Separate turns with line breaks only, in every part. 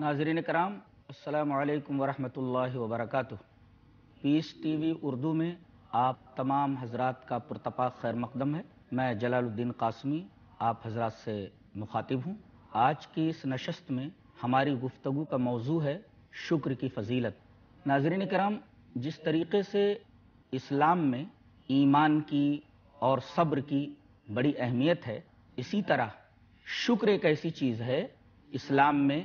ناظرین کرام السلام علیکم ورحمۃ اللہ وبرکاتہ پیس ٹی وی اردو میں آپ تمام حضرات کا پرتپا خیر مقدم ہے میں جلال الدین قاسمی آپ حضرات سے مخاطب ہوں آج کی اس نشست میں ہماری گفتگو کا موضوع ہے شکر کی فضیلت ناظرین کرام جس طریقے سے اسلام میں ایمان کی اور صبر کی بڑی اہمیت ہے اسی طرح شکر ایک ایسی چیز ہے اسلام میں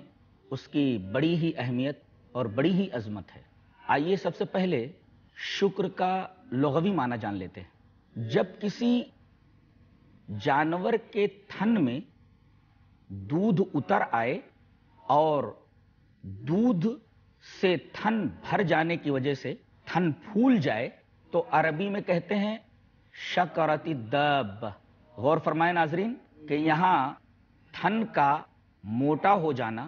اس کی بڑی ہی اہمیت اور بڑی ہی عظمت ہے آئیے سب سے پہلے شکر کا لغوی معنی جان لیتے ہیں جب کسی جانور کے تھن میں دودھ اتر آئے اور دودھ سے تھن بھر جانے کی وجہ سے تھن پھول جائے تو عربی میں کہتے ہیں شکرتی دب غور فرمائے ناظرین کہ یہاں تھن کا موٹا ہو جانا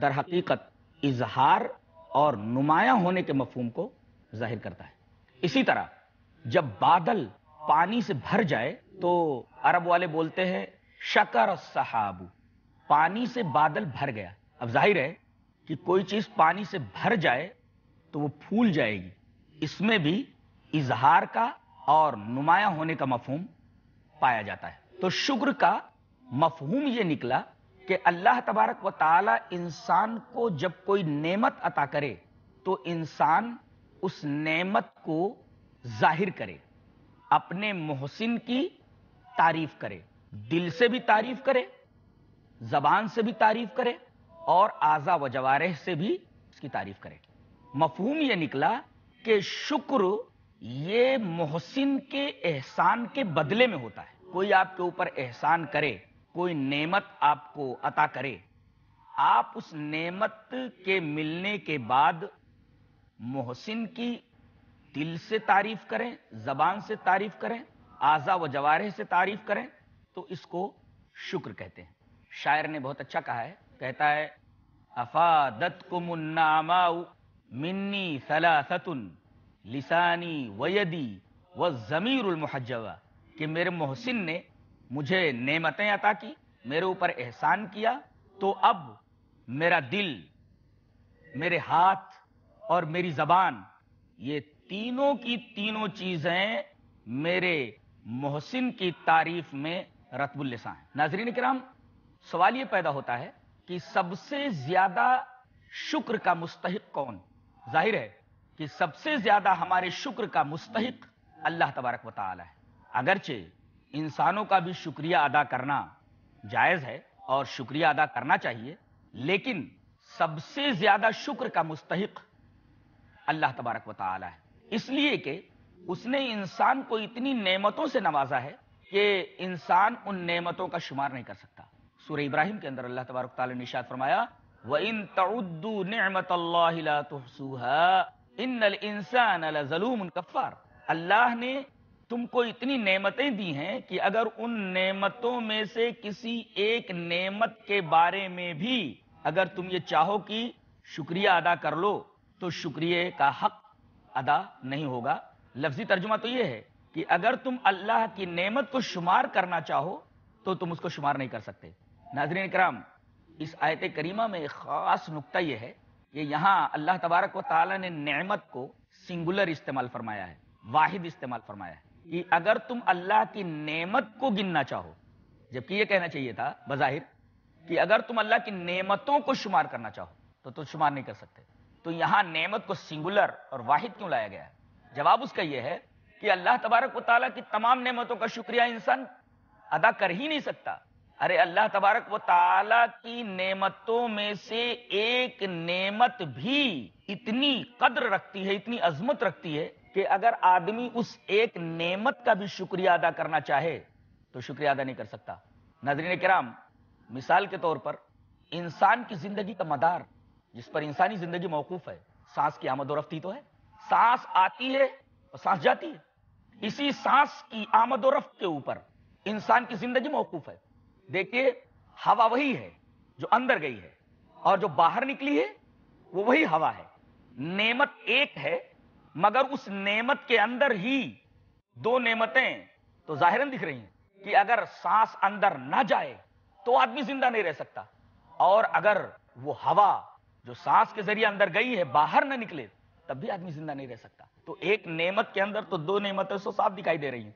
در حقیقت اظہار اور نمایاں ہونے کے مفہوم کو ظاہر کرتا ہے اسی طرح جب بادل پانی سے بھر جائے تو عرب والے بولتے ہیں شکر صحاب پانی سے بادل بھر گیا اب ظاہر ہے کہ کوئی چیز پانی سے بھر جائے تو وہ پھول جائے گی اس میں بھی اظہار کا اور نمایاں ہونے کا مفہوم پایا جاتا ہے تو شکر کا مفہوم یہ نکلا کہ اللہ تبارک و تعالی انسان کو جب کوئی نعمت عطا کرے تو انسان اس نعمت کو ظاہر کرے اپنے محسن کی تعریف کرے دل سے بھی تعریف کرے زبان سے بھی تعریف کرے اور آزا و جوارح سے بھی اس کی تعریف کرے مفہوم یہ نکلا کہ شکر یہ محسن کے احسان کے بدلے میں ہوتا ہے کوئی آپ کے اوپر احسان کرے کوئی نعمت آپ کو عطا کرے آپ اس نعمت کے ملنے کے بعد محسن کی دل سے تعریف کریں زبان سے تعریف کریں آزا و جوارح سے تعریف کریں تو اس کو شکر کہتے ہیں شاعر نے بہت اچھا کہا ہے کہتا ہے افادت مناما منی ستن لسانی ویدی و ضمیر المحجوہ کہ میرے محسن نے مجھے نعمتیں عطا کی میرے اوپر احسان کیا تو اب میرا دل میرے ہاتھ اور میری زبان یہ تینوں کی تینوں چیزیں میرے محسن کی تعریف میں رتب الساں ناظرین کرام سوال یہ پیدا ہوتا ہے کہ سب سے زیادہ شکر کا مستحق کون ظاہر ہے کہ سب سے زیادہ ہمارے شکر کا مستحق اللہ تبارک و تعالی ہے اگرچہ انسانوں کا بھی شکریہ ادا کرنا جائز ہے اور شکریہ ادا کرنا چاہیے لیکن سب سے زیادہ شکر کا مستحق اللہ تبارک و تعالی ہے اس اس لیے کہ نے انسان کو اتنی نعمتوں سے نوازا ہے کہ انسان ان نعمتوں کا شمار نہیں کر سکتا سورہ ابراہیم کے اندر اللہ تبارک تعالی نے فرمایا اللہ نے تم کو اتنی نعمتیں دی ہیں کہ اگر ان نعمتوں میں سے کسی ایک نعمت کے بارے میں بھی اگر تم یہ چاہو کہ شکریہ ادا کر لو تو شکریہ کا حق ادا نہیں ہوگا لفظی ترجمہ تو یہ ہے کہ اگر تم اللہ کی نعمت کو شمار کرنا چاہو تو تم اس کو شمار نہیں کر سکتے ناظرین کرام اس آیت کریمہ میں ایک خاص نقطہ یہ ہے کہ یہاں اللہ تبارک و تعالیٰ نے نعمت کو سنگولر استعمال فرمایا ہے واحد استعمال فرمایا ہے کہ اگر تم اللہ کی نعمت کو گننا چاہو جبکہ یہ کہنا چاہیے تھا بظاہر کہ اگر تم اللہ کی نعمتوں کو شمار کرنا چاہو تو تم شمار نہیں کر سکتے تو یہاں نعمت کو سنگولر اور واحد کیوں لایا گیا ہے جواب اس کا یہ ہے کہ اللہ تبارک و تعالیٰ کی تمام نعمتوں کا شکریہ انسان ادا کر ہی نہیں سکتا ارے اللہ تبارک و تعالیٰ کی نعمتوں میں سے ایک نعمت بھی اتنی قدر رکھتی ہے اتنی عظمت رکھتی ہے کہ اگر آدمی اس ایک نعمت کا بھی شکریہ ادا کرنا چاہے تو شکریہ ادا نہیں کر سکتا ناظرین کرام مثال کے طور پر انسان کی زندگی کا مدار جس پر انسانی زندگی موقوف ہے سانس کی آمد و رفت ہی تو ہے سانس آتی ہے اور سانس جاتی ہے اسی سانس کی آمد و رفت کے اوپر انسان کی زندگی موقوف ہے دیکھیے ہوا وہی ہے جو اندر گئی ہے اور جو باہر نکلی ہے وہ وہی ہوا ہے نعمت ایک ہے مگر اس نعمت کے اندر ہی دو نعمتیں تو ظاہر دکھ رہی ہیں کہ اگر سانس اندر نہ جائے تو آدمی زندہ نہیں رہ سکتا اور اگر وہ ہوا جو سانس کے ذریعے اندر گئی ہے باہر نہ نکلے تب بھی آدمی زندہ نہیں رہ سکتا تو ایک نعمت کے اندر تو دو نعمتیں سو صاف دکھائی دے رہی ہیں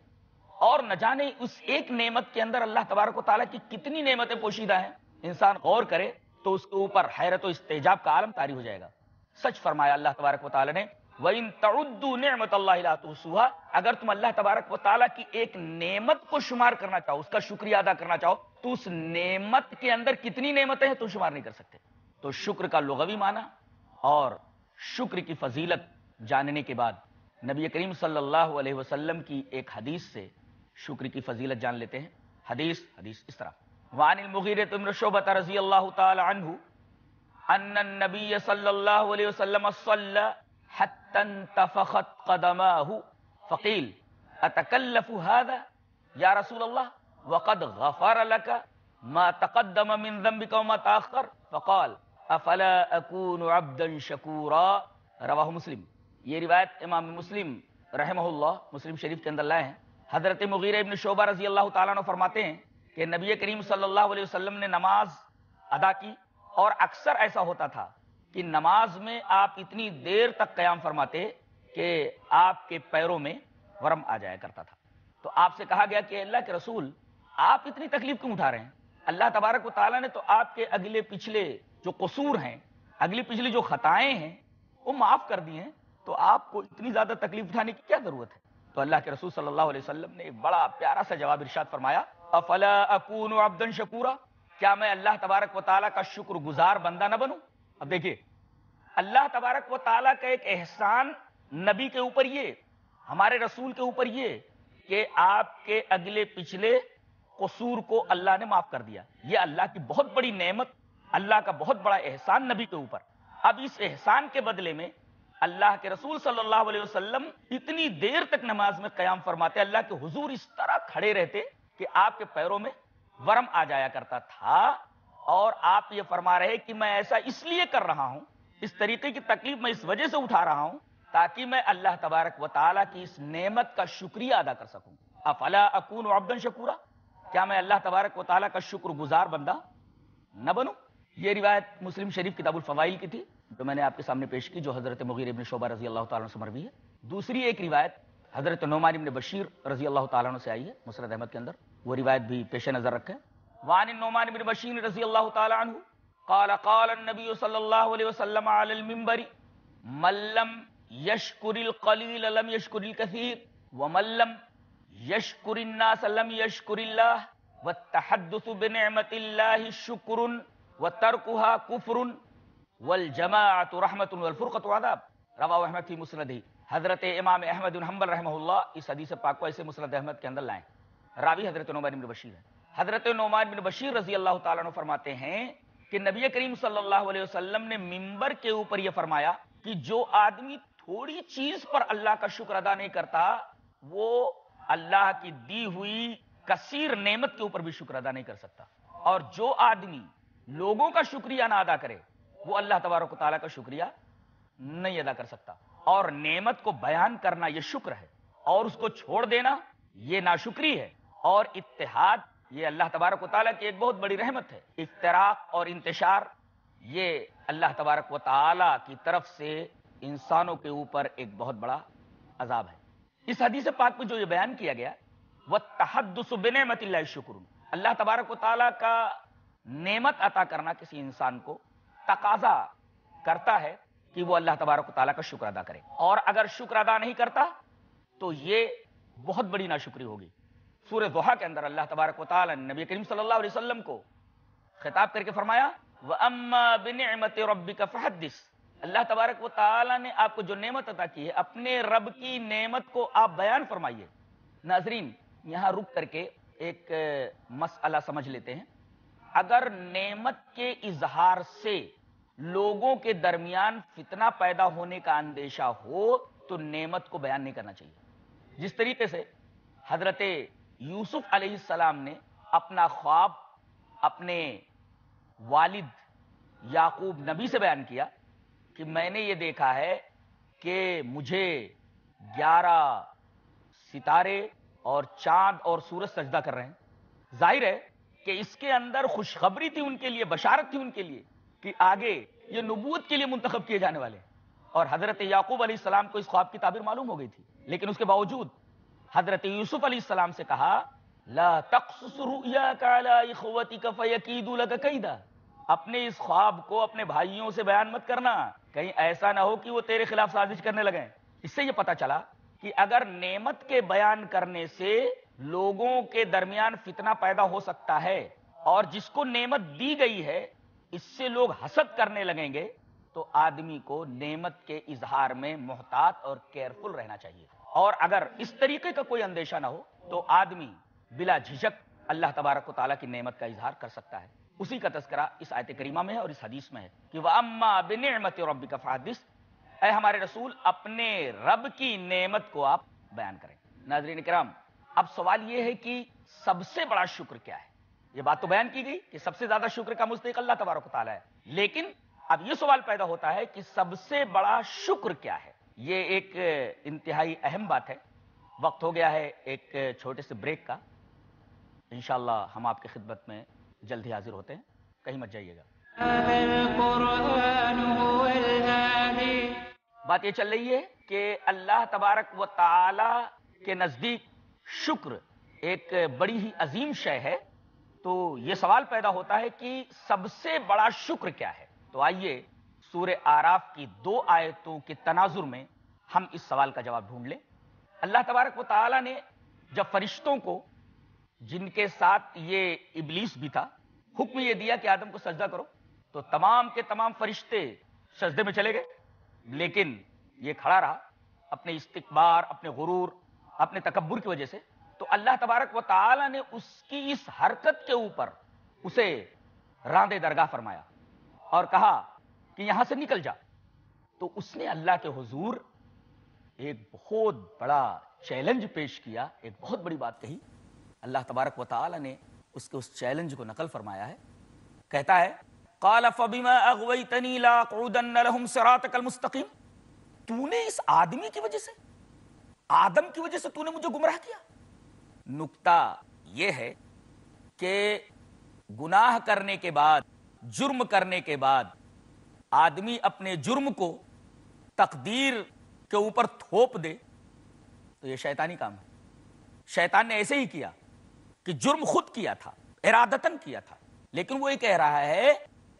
اور نہ جانے اس ایک نعمت کے اندر اللہ تبارک و تعالیٰ کی کتنی نعمتیں پوشیدہ ہیں انسان غور کرے تو اس کے اوپر حیرت و استجاب کا عالم تاری ہو جائے گا سچ فرمایا اللہ تبارک و تعالیٰ نے نعمت اللہ تحسوہ اگر تم اللہ تبارک و تعالیٰ کی ایک نعمت کو شمار کرنا چاہو اس کا شکریہ ادا کرنا چاہو تو اس نعمت کے اندر کتنی نعمتیں ہیں تم شمار نہیں کر سکتے تو شکر کا لغوی معنی اور شکر کی فضیلت جاننے کے بعد نبی کریم صلی اللہ علیہ وسلم کی ایک حدیث سے شکر کی فضیلت جان لیتے ہیں حدیث حدیث اس طرح وان المغیر تمر شعبت رضی اللہ تعالی عنہ ان النبی صلی اللہ علیہ وسلم صلی اللہ حتن تفخت قدماه فقيل اتكلف هذا يا رسول الله وقد غفر لك ما تقدم من ذنبك وما تاخر فقال افلا اكون عبدا شكورا رواه مسلم یہ روایت امام مسلم رحمہ اللہ مسلم شریف کے اندر لائے ہیں حضرت مغیر ابن شعبہ رضی اللہ تعالیٰ نے فرماتے ہیں کہ نبی کریم صلی اللہ علیہ وسلم نے نماز ادا کی اور اکثر ایسا ہوتا تھا کہ نماز میں آپ اتنی دیر تک قیام فرماتے کہ آپ کے پیروں میں ورم آ جایا کرتا تھا تو آپ سے کہا گیا کہ اللہ کے رسول آپ اتنی تکلیف کیوں اٹھا رہے ہیں اللہ تبارک و تعالیٰ نے تو آپ کے اگلے پچھلے جو قصور ہیں اگلی پچھلی جو خطائیں ہیں وہ معاف کر دی ہیں تو آپ کو اتنی زیادہ تکلیف اٹھانے کی کیا ضرورت ہے تو اللہ کے رسول صلی اللہ علیہ وسلم نے بڑا پیارا سا جواب ارشاد فرمایا افلا اکون شکورا کیا میں اللہ تبارک و تعالیٰ کا شکر گزار بندہ نہ بنوں اب دیکھیے اللہ تبارک و تعالیٰ کا ایک احسان نبی کے اوپر یہ ہمارے رسول کے کے اوپر یہ یہ کہ آپ اگلے پچھلے قصور کو اللہ نے معاف کر دیا اللہ کی بہت بڑی نعمت اللہ کا بہت بڑا احسان نبی کے اوپر اب اس احسان کے بدلے میں اللہ کے رسول صلی اللہ علیہ وسلم اتنی دیر تک نماز میں قیام فرماتے اللہ کے حضور اس طرح کھڑے رہتے کہ آپ کے پیروں میں ورم آ جایا کرتا تھا اور آپ یہ فرما رہے کہ میں ایسا اس لیے کر رہا ہوں اس طریقے کی تکلیف میں اس وجہ سے اٹھا رہا ہوں تاکہ میں اللہ تبارک و تعالیٰ کی اس نعمت کا شکریہ ادا کر سکوں افلا اکون و عبدن شکورا کیا میں اللہ تبارک و تعالیٰ کا شکر گزار بندہ نہ بنوں یہ روایت مسلم شریف کتاب الفوائل کی تھی جو میں نے آپ کے سامنے پیش کی جو حضرت مغیر ابن شعبہ رضی اللہ تعالیٰ سے مروی ہے دوسری ایک روایت حضرت نعمان ابن بشیر رضی اللہ تعالیٰ سے آئی ہے مسرت احمد کے اندر وہ روایت بھی پیش نظر رکھے وعن بن رضی اللہ اللہ اللہ اللہ تعالی عنہ قال قال النبی صلی علیہ وسلم علی المنبر لم لم القلیل الناس والتحدث بنعمت شکر وترکها کفر والجماعت رحمت والفرقت احمد فی مسندی حضرت امام احمد بن حنبل رحمہ اللہ اس حدیث پاک کو ایسے مسند احمد کے اندر لائیں راوی حضرت بن بشیر ہے حضرت نعمان بن بشیر رضی اللہ تعالیٰ فرماتے ہیں کہ نبی کریم صلی اللہ علیہ وسلم نے ممبر کے اوپر یہ فرمایا کہ جو آدمی تھوڑی چیز پر اللہ کا شکر ادا نہیں کرتا وہ اللہ کی دی ہوئی کثیر نعمت کے اوپر بھی شکر ادا نہیں کر سکتا اور جو آدمی لوگوں کا شکریہ نہ ادا کرے وہ اللہ تبارک تعالیٰ کا شکریہ نہیں ادا کر سکتا اور نعمت کو بیان کرنا یہ شکر ہے اور اس کو چھوڑ دینا یہ ناشکری ہے اور اتحاد یہ اللہ تبارک و تعالیٰ کی ایک بہت بڑی رحمت ہے اشتراک اور انتشار یہ اللہ تبارک و تعالیٰ کی طرف سے انسانوں کے اوپر ایک بہت بڑا عذاب ہے اس حدیث پاک میں جو یہ بیان کیا گیا وہ تحدس بن مت اللہ شکر اللہ تبارک و تعالیٰ کا نعمت عطا کرنا کسی انسان کو تقاضا کرتا ہے کہ وہ اللہ تبارک و تعالیٰ کا شکر ادا کرے اور اگر شکر ادا نہیں کرتا تو یہ بہت بڑی ناشکری ہوگی سورہ دوحا کے اندر اللہ تبارک و تعالی نے نبی کریم صلی اللہ علیہ وسلم کو خطاب کر کے فرمایا وَأَمَّا بِنِعْمَتِ رَبِّكَ فَحَدِّث اللہ تبارک و تعالی نے آپ کو جو نعمت عطا کی ہے اپنے رب کی نعمت کو آپ بیان فرمائیے ناظرین یہاں رک کر کے ایک مسئلہ سمجھ لیتے ہیں اگر نعمت کے اظہار سے لوگوں کے درمیان فتنہ پیدا ہونے کا اندیشہ ہو تو نعمت کو بیان نہیں کرنا چاہیے جس طریقے سے حضرت یوسف علیہ السلام نے اپنا خواب اپنے والد یعقوب نبی سے بیان کیا کہ میں نے یہ دیکھا ہے کہ مجھے گیارہ ستارے اور چاند اور سورج سجدہ کر رہے ہیں ظاہر ہے کہ اس کے اندر خوشخبری تھی ان کے لیے بشارت تھی ان کے لیے کہ آگے یہ نبوت کے لیے منتخب کیے جانے والے اور حضرت یعقوب علیہ السلام کو اس خواب کی تعبیر معلوم ہو گئی تھی لیکن اس کے باوجود حضرت یوسف علیہ السلام سے کہا لا فیکید لک کیدا اپنے اس خواب کو اپنے بھائیوں سے بیان مت کرنا کہیں ایسا نہ ہو کہ وہ تیرے خلاف سازش کرنے لگے اس سے یہ پتا چلا کہ اگر نعمت کے بیان کرنے سے لوگوں کے درمیان فتنہ پیدا ہو سکتا ہے اور جس کو نعمت دی گئی ہے اس سے لوگ حسد کرنے لگیں گے تو آدمی کو نعمت کے اظہار میں محتاط اور کیئرفل رہنا چاہیے اور اگر اس طریقے کا کوئی اندیشہ نہ ہو تو آدمی بلا جھجک اللہ تبارک و تعالیٰ کی نعمت کا اظہار کر سکتا ہے اسی کا تذکرہ اس آیت کریمہ میں ہے اور اس حدیث میں ہے کہ نعمت کو آپ بیان کریں ناظرین کرام اب سوال یہ ہے کہ سب سے بڑا شکر کیا ہے یہ بات تو بیان کی گئی کہ سب سے زیادہ شکر کا مستحق اللہ تبارک و تعالیٰ ہے لیکن اب یہ سوال پیدا ہوتا ہے کہ سب سے بڑا شکر کیا ہے یہ ایک انتہائی اہم بات ہے وقت ہو گیا ہے ایک چھوٹے سے بریک کا انشاءاللہ ہم آپ کی خدمت میں جلد ہی حاضر ہوتے ہیں کہیں مت جائیے گا بات یہ چل رہی ہے کہ اللہ تبارک و تعالی کے نزدیک شکر ایک بڑی ہی عظیم شے ہے تو یہ سوال پیدا ہوتا ہے کہ سب سے بڑا شکر کیا ہے تو آئیے سورہ آراف کی دو آیتوں کے تناظر میں ہم اس سوال کا جواب ڈھونڈ لیں اللہ تبارک و تعالیٰ نے جب فرشتوں کو جن کے ساتھ یہ ابلیس بھی تھا حکم یہ دیا کہ آدم کو سجدہ کرو تو تمام کے تمام فرشتے سجدے میں چلے گئے لیکن یہ کھڑا رہا اپنے استقبار اپنے غرور اپنے تکبر کی وجہ سے تو اللہ تبارک و تعالیٰ نے اس کی اس حرکت کے اوپر اسے راندے درگاہ فرمایا اور کہا کہ یہاں سے نکل جا تو اس نے اللہ کے حضور ایک بہت بڑا چیلنج پیش کیا ایک بہت بڑی بات کہی اللہ تبارک و تعالی نے اس اس کے چیلنج کو نقل فرمایا ہے کہتا ہے قال فبما اغويتني لا لهم صراطك المستقيم تو نے اس آدمی کی وجہ سے آدم کی وجہ سے تو نے مجھے گمراہ کیا نقطہ یہ ہے کہ گناہ کرنے کے بعد جرم کرنے کے بعد آدمی اپنے جرم کو تقدیر کے اوپر تھوپ دے تو یہ شیطانی کام ہے شیطان نے ایسے ہی کیا کہ جرم خود کیا تھا ارادتن کیا تھا لیکن وہ یہ کہہ رہا ہے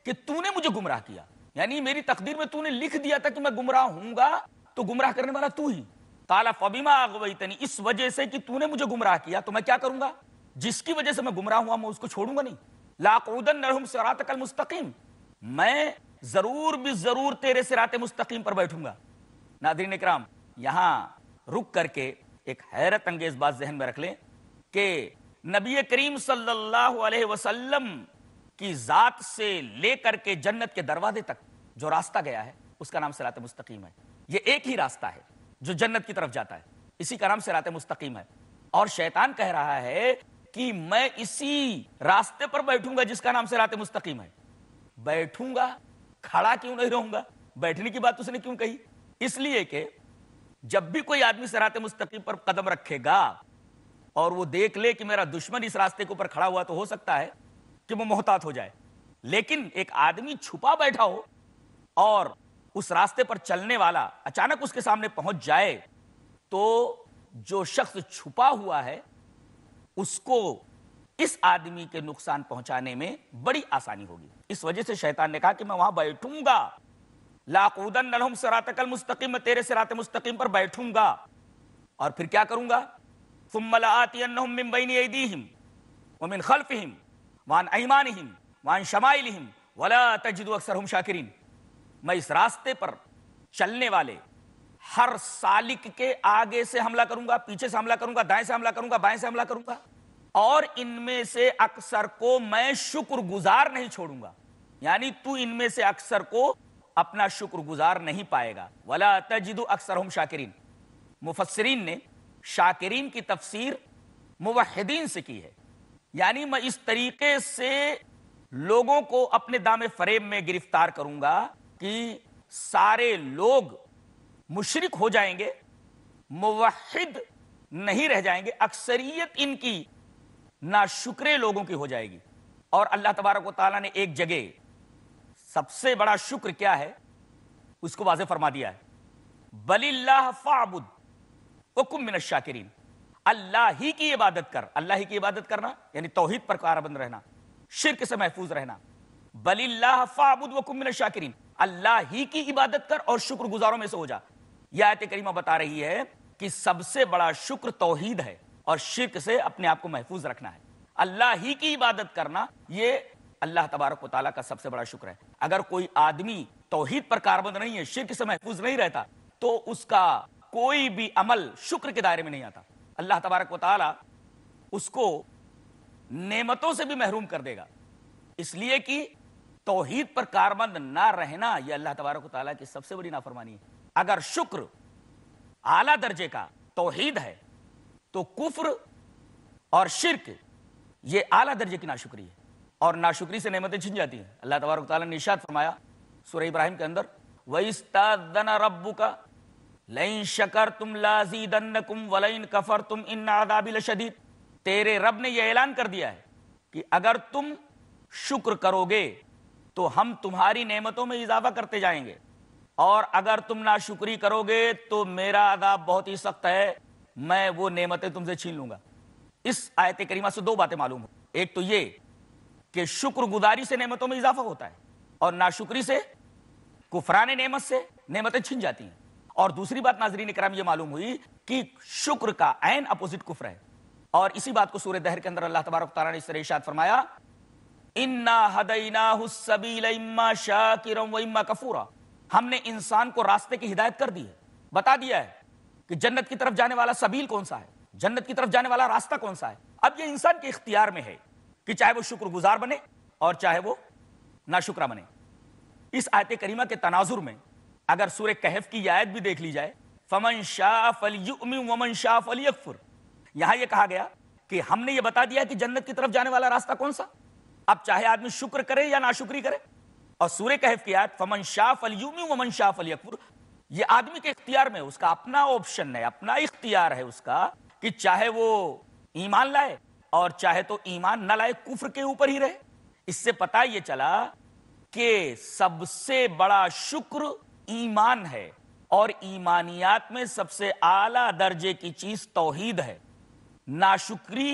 کہ تو نے مجھے گمراہ کیا یعنی میری تقدیر میں تو نے لکھ دیا تھا کہ میں گمراہ ہوں گا تو گمراہ کرنے والا تو ہی کالا فبیما اغویتنی اس وجہ سے کہ تو نے مجھے گمراہ کیا تو میں کیا کروں گا جس کی وجہ سے میں گمراہ ہوا میں اس کو چھوڑوں گا نہیں سرات کل مستقیم میں ضرور بھی ضرور تیرے سرات مستقیم پر بیٹھوں گا ناظرین اکرام یہاں رک کر کے ایک حیرت انگیز بات ذہن میں رکھ لیں کہ نبی کریم صلی اللہ علیہ وسلم کی ذات سے لے کر کے جنت کے دروازے تک جو راستہ گیا ہے اس کا نام سرات مستقیم ہے یہ ایک ہی راستہ ہے جو جنت کی طرف جاتا ہے اسی کا نام سرات مستقیم ہے اور شیطان کہہ رہا ہے کہ میں اسی راستے پر بیٹھوں گا جس کا نام سرات مستقیم ہے بیٹھوں گا کھڑا کیوں نہیں رہوں گا بیٹھنے کی بات اس نے کیوں کہی اس لیے کہ جب بھی کوئی آدمی سرات مستقیم پر قدم رکھے گا اور وہ دیکھ لے کہ میرا دشمن اس راستے کے اوپر کھڑا ہوا تو ہو سکتا ہے کہ وہ محتاط ہو جائے لیکن ایک آدمی چھپا بیٹھا ہو اور اس راستے پر چلنے والا اچانک اس کے سامنے پہنچ جائے تو جو شخص چھپا ہوا ہے اس کو اس آدمی کے نقصان پہنچانے میں بڑی آسانی ہوگی اس وجہ سے شیطان نے کہا کہ میں وہاں بیٹھوں گا نلہم سراتک مستقیم میں تیرے سرات مستقیم پر بیٹھوں گا اور پھر کیا کروں گا ثم من بین ایدیہم ومن خلفہم وان وان ایمانہم شمائلہم ولا شاکرین میں اس راستے پر چلنے والے ہر سالک کے آگے سے حملہ کروں گا پیچھے سے حملہ کروں گا دائیں سے حملہ کروں گا بائیں سے حملہ کروں گا اور ان میں سے اکثر کو میں شکر گزار نہیں چھوڑوں گا یعنی تو ان میں سے اکثر کو اپنا شکر گزار نہیں پائے گا ولاج اکثر ہوں شاکرین مفسرین نے شاکرین کی تفسیر موحدین سے کی ہے یعنی میں اس طریقے سے لوگوں کو اپنے دام فریب میں گرفتار کروں گا کہ سارے لوگ مشرک ہو جائیں گے موحد نہیں رہ جائیں گے اکثریت ان کی ناشکرے لوگوں کی ہو جائے گی اور اللہ تبارک و تعالیٰ نے ایک جگہ سب سے بڑا شکر کیا ہے اس کو واضح فرما دیا ہے بل اللہ فعبد وکم من الشاکرین اللہ ہی کی عبادت کر اللہ ہی کی عبادت کرنا یعنی توحید پر کاربند رہنا شرک سے محفوظ رہنا بل اللہ فعبد وکم من الشاکرین اللہ ہی کی عبادت کر اور شکر گزاروں میں سے ہو جا یہ آیت کریمہ بتا رہی ہے کہ سب سے بڑا شکر توحید ہے اور شرک سے اپنے آپ کو محفوظ رکھنا ہے اللہ ہی کی عبادت کرنا یہ اللہ تبارک و تعالیٰ کا سب سے بڑا شکر ہے اگر کوئی آدمی توحید پر کاربند نہیں ہے شرک سے محفوظ نہیں رہتا تو اس کا کوئی بھی عمل شکر کے دائرے میں نہیں آتا اللہ تبارک و تعالیٰ اس کو نعمتوں سے بھی محروم کر دے گا اس لیے کہ توحید پر کاربند نہ رہنا یہ اللہ تبارک و تعالیٰ کی سب سے بڑی نافرمانی ہے اگر شکر اعلیٰ درجے کا توحید ہے تو کفر اور شرک یہ اعلیٰ درجے کی ناشکری شکریہ ہے اور ناشکری سے نعمتیں چھن جاتی ہیں اللہ تبارک تعالیٰ نے ارشاد فرمایا سورہ ابراہیم کے اندر وَإِسْتَاذَّنَ رَبُّكَ لَئِن شَكَرْتُمْ لَأَزِيدَنَّكُمْ وَلَئِن كَفَرْتُمْ إِنَّ عَذَابِ لَشَدِيد تیرے رب نے یہ اعلان کر دیا ہے کہ اگر تم شکر کرو گے تو ہم تمہاری نعمتوں میں اضافہ کرتے جائیں گے اور اگر تم ناشکری کرو گے تو میرا عذاب بہت ہی سخت ہے میں وہ نعمتیں تم سے چھین لوں گا اس آیت کریمہ سے دو باتیں معلوم ہوں ایک تو یہ کہ شکر گزاری سے نعمتوں میں اضافہ ہوتا ہے اور ناشکری سے کفران نعمت سے نعمتیں چھن جاتی ہیں اور دوسری بات ناظرین کرام یہ معلوم ہوئی کہ شکر کا عین اپوزٹ کفر ہے اور اسی بات کو سورہ دہر کے اندر اللہ تبارک تعالیٰ نے اس طرح اشاد فرمایا انا ہدینا حسبیل اما شاکرم و اما کفورا ہم نے انسان کو راستے کی ہدایت کر دی ہے بتا دیا ہے کہ جنت کی طرف جانے والا سبیل کون سا ہے جنت کی طرف جانے والا راستہ کون سا ہے اب یہ انسان کے اختیار میں ہے کہ چاہے وہ شکر گزار بنے اور چاہے وہ ناشکرہ بنے اس آیت کریمہ کے تناظر میں اگر سورہ کہف کی آیت بھی دیکھ لی جائے فمن شاہ فلی ومن شاہ فلی اکفر یہاں یہ کہا گیا کہ ہم نے یہ بتا دیا کہ جنت کی طرف جانے والا راستہ کون سا اب چاہے آدمی شکر کرے یا ناشکری کرے اور سورہ کہف کی آیت فمن شاہ فلی ومن شاہ فلی اکفر یہ آدمی کے اختیار میں اس کا اپنا آپشن ہے اپنا اختیار ہے اس کا کہ چاہے وہ ایمان لائے اور چاہے تو ایمان نہ لائے کفر کے اوپر ہی رہے اس سے پتا یہ چلا کہ سب سے بڑا شکر ایمان ہے اور ایمانیات میں سب سے اعلی درجے کی چیز توحید ہے ناشکری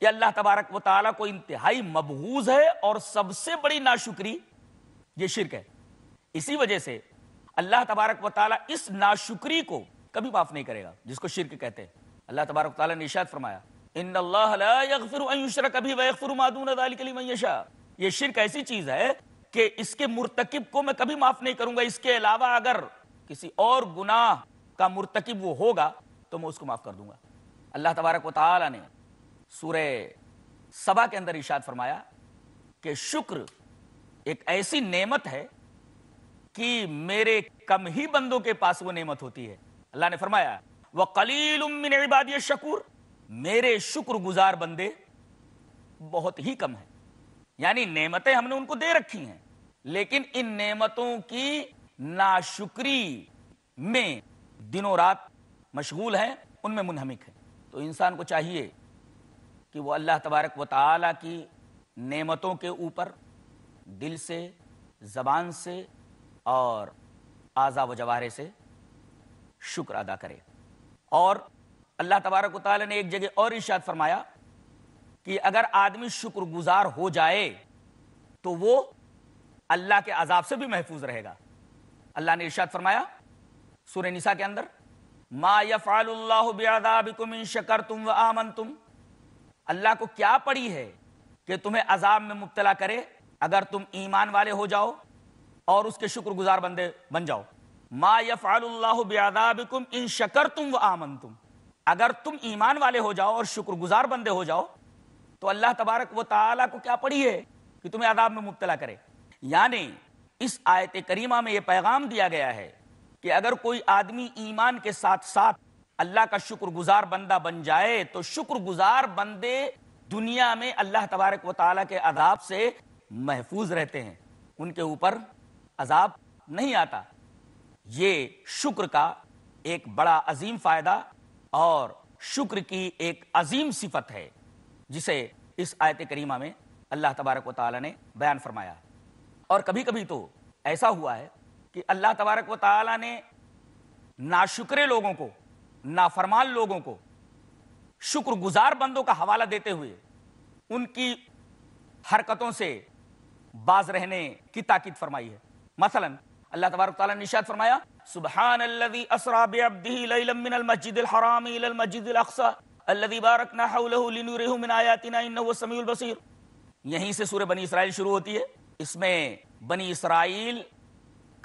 یہ اللہ تبارک و تعالیٰ کو انتہائی مبہوز ہے اور سب سے بڑی ناشکری یہ شرک ہے اسی وجہ سے اللہ تبارک و تعالیٰ اس ناشکری کو کبھی معاف نہیں کرے گا جس کو شرک کہتے ہیں اللہ تبارک و تعالیٰ نے اشاد فرمایا ان ان اللہ لا یغفر یشرک ویغفر یہ شرک ایسی چیز ہے کہ اس کے مرتکب کو میں کبھی معاف نہیں کروں گا اس کے علاوہ اگر کسی اور گناہ کا مرتکب ہوگا تو میں اس کو معاف کر دوں گا اللہ تبارک و تعالی نے سورہ سبا کے اندر ارشاد فرمایا کہ شکر ایک ایسی نعمت ہے کہ میرے کم ہی بندوں کے پاس وہ نعمت ہوتی ہے اللہ نے فرمایا وہ کلیل عبادی شکور میرے شکر گزار بندے بہت ہی کم ہیں یعنی نعمتیں ہم نے ان کو دے رکھی ہیں لیکن ان نعمتوں کی ناشکری میں دنوں رات مشغول ہیں ان میں منہمک ہیں تو انسان کو چاہیے کہ وہ اللہ تبارک و تعالی کی نعمتوں کے اوپر دل سے زبان سے اور اعضا و جوارے سے شکر ادا کرے اور اللہ تبارک و تعالی نے ایک جگہ اور ارشاد فرمایا کہ اگر آدمی شکر گزار ہو جائے تو وہ اللہ کے عذاب سے بھی محفوظ رہے گا اللہ نے ارشاد فرمایا سورہ نساء کے اندر ما یفعل اللہ بعذابکم ان شکرتم و آمنتم اللہ کو کیا پڑی ہے کہ تمہیں عذاب میں مبتلا کرے اگر تم ایمان والے ہو جاؤ اور اس کے شکر گزار بندے بن جاؤ ما یفعل اللہ بعذابکم ان شکرتم و آمنتم اگر تم ایمان والے ہو جاؤ اور شکر گزار بندے ہو جاؤ تو اللہ تبارک و تعالیٰ کو کیا پڑی ہے کہ تمہیں عذاب میں مبتلا کرے یعنی اس آیت کریمہ میں یہ پیغام دیا گیا ہے کہ اگر کوئی آدمی ایمان کے ساتھ ساتھ اللہ کا شکر گزار بندہ بن جائے تو شکر گزار بندے دنیا میں اللہ تبارک و تعالیٰ کے عذاب سے محفوظ رہتے ہیں ان کے اوپر عذاب نہیں آتا یہ شکر کا ایک بڑا عظیم فائدہ اور شکر کی ایک عظیم صفت ہے جسے اس آیت کریمہ میں اللہ تبارک و تعالی نے بیان فرمایا اور کبھی کبھی تو ایسا ہوا ہے کہ اللہ تبارک و تعالی نے ناشکرے لوگوں کو نافرمان لوگوں کو شکر گزار بندوں کا حوالہ دیتے ہوئے ان کی حرکتوں سے باز رہنے کی تاکید فرمائی ہے مثلاً اللہ تبارک تعالیٰ نے اشارت فرمایا سبحان اللذی اسرا بعبده لیلا من المسجد الحرام الى المسجد الاقصى الذي باركنا حوله لنريه من اياتنا انه السميع البصير یہیں سے سورہ بنی اسرائیل شروع ہوتی ہے اس میں بنی اسرائیل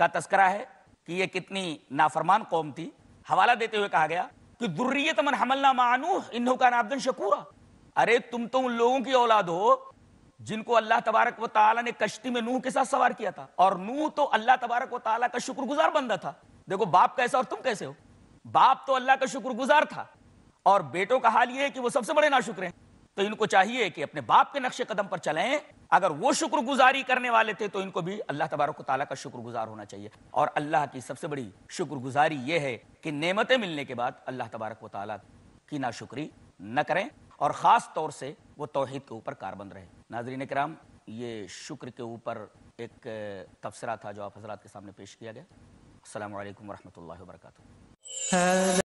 کا تذکرہ ہے کہ یہ کتنی نافرمان قوم تھی حوالہ دیتے ہوئے کہا گیا کہ ذریت من حملنا معنوح انه كان عبدا شکورا ارے تم تو ان لوگوں کی اولاد ہو جن کو اللہ تبارک و تعالیٰ نے کشتی میں نوح کے ساتھ سوار کیا تھا اور نوح تو اللہ تبارک و تعالیٰ کا شکر گزار بندہ تھا دیکھو باپ کیسا اور تم کیسے ہو باپ تو اللہ کا شکر گزار تھا اور بیٹوں کا حال یہ ہے کہ وہ سب سے بڑے ناشکر ہیں تو ان کو چاہیے کہ اپنے باپ کے نقش قدم پر چلیں اگر وہ شکر گزاری کرنے والے تھے تو ان کو بھی اللہ تبارک و تعالیٰ کا شکر گزار ہونا چاہیے اور اللہ کی سب سے بڑی شکر گزاری یہ ہے کہ نعمتیں ملنے کے بعد اللہ تبارک و تعالیٰ کی ناشکری نہ کریں اور خاص طور سے وہ توحید کے اوپر کار بند رہے ناظرین کرام یہ شکر کے اوپر ایک تبصرہ تھا جو آپ حضرات کے سامنے پیش کیا گیا السلام علیکم ورحمۃ اللہ وبرکاتہ